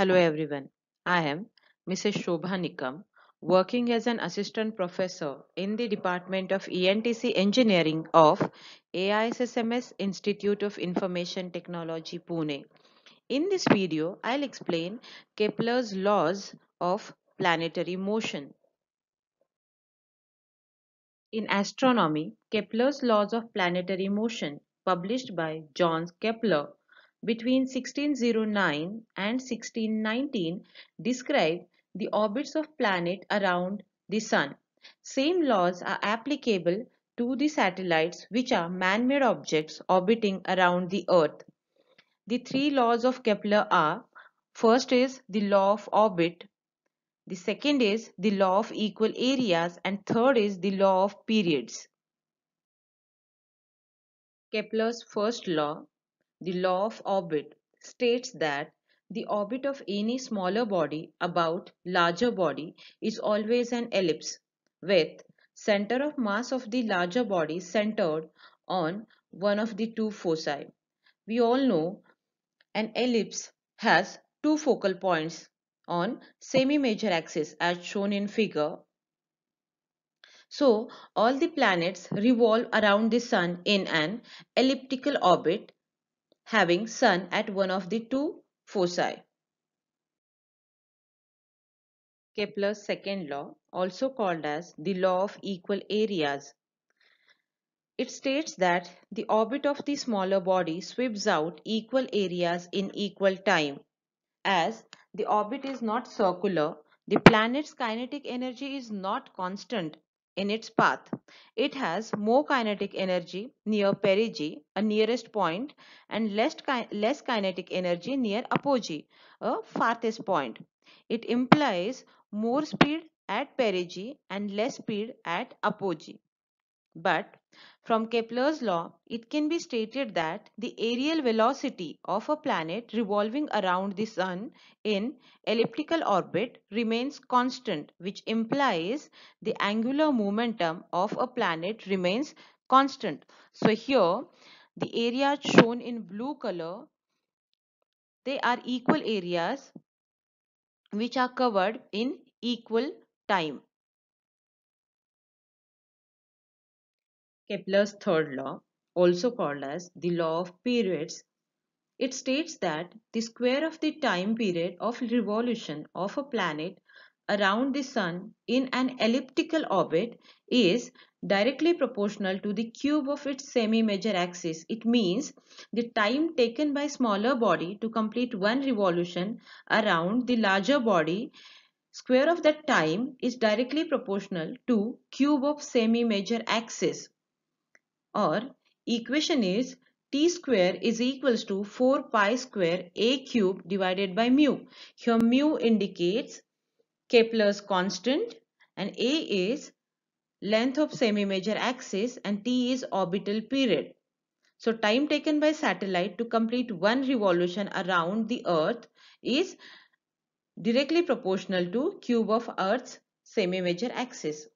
Hello everyone. I am Mrs. Shobha Nikam, working as an assistant professor in the Department of ENTC Engineering of AISSMS Institute of Information Technology, Pune. In this video, I'll explain Kepler's laws of planetary motion. In astronomy, Kepler's laws of planetary motion, published by John Kepler, between 1609 and 1619 describe the orbits of planets around the Sun. Same laws are applicable to the satellites which are man-made objects orbiting around the Earth. The three laws of Kepler are first is the law of orbit, the second is the law of equal areas and third is the law of periods. Kepler's first law the law of orbit states that the orbit of any smaller body about larger body is always an ellipse with center of mass of the larger body centered on one of the two foci. We all know an ellipse has two focal points on semi-major axis as shown in figure. So all the planets revolve around the sun in an elliptical orbit having Sun at one of the two foci. Kepler's second law, also called as the law of equal areas. It states that the orbit of the smaller body sweeps out equal areas in equal time. As the orbit is not circular, the planet's kinetic energy is not constant in its path. It has more kinetic energy near perigee, a nearest point, and less, ki less kinetic energy near apogee, a farthest point. It implies more speed at perigee and less speed at apogee. But from Kepler's law, it can be stated that the aerial velocity of a planet revolving around the Sun in elliptical orbit remains constant which implies the angular momentum of a planet remains constant. So here the area shown in blue color, they are equal areas which are covered in equal time. Kepler's third law, also called as the law of periods, it states that the square of the time period of revolution of a planet around the sun in an elliptical orbit is directly proportional to the cube of its semi-major axis. It means the time taken by smaller body to complete one revolution around the larger body square of that time is directly proportional to cube of semi-major axis or equation is t square is equals to 4 pi square a cube divided by mu. Here mu indicates Kepler's constant and a is length of semi-major axis and t is orbital period. So time taken by satellite to complete one revolution around the earth is directly proportional to cube of earth's semi-major axis.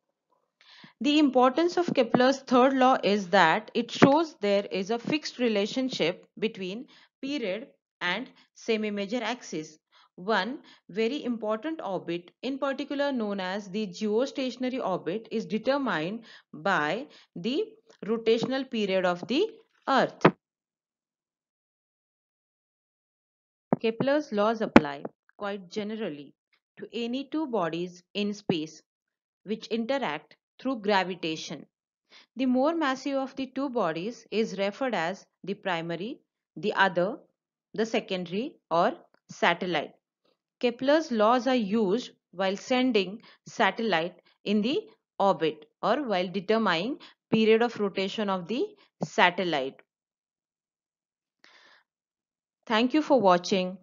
The importance of Kepler's third law is that it shows there is a fixed relationship between period and semi-major axis. One very important orbit, in particular known as the geostationary orbit, is determined by the rotational period of the Earth. Kepler's laws apply quite generally to any two bodies in space which interact through gravitation. The more massive of the two bodies is referred as the primary, the other, the secondary or satellite. Kepler's laws are used while sending satellite in the orbit or while determining period of rotation of the satellite. Thank you for watching.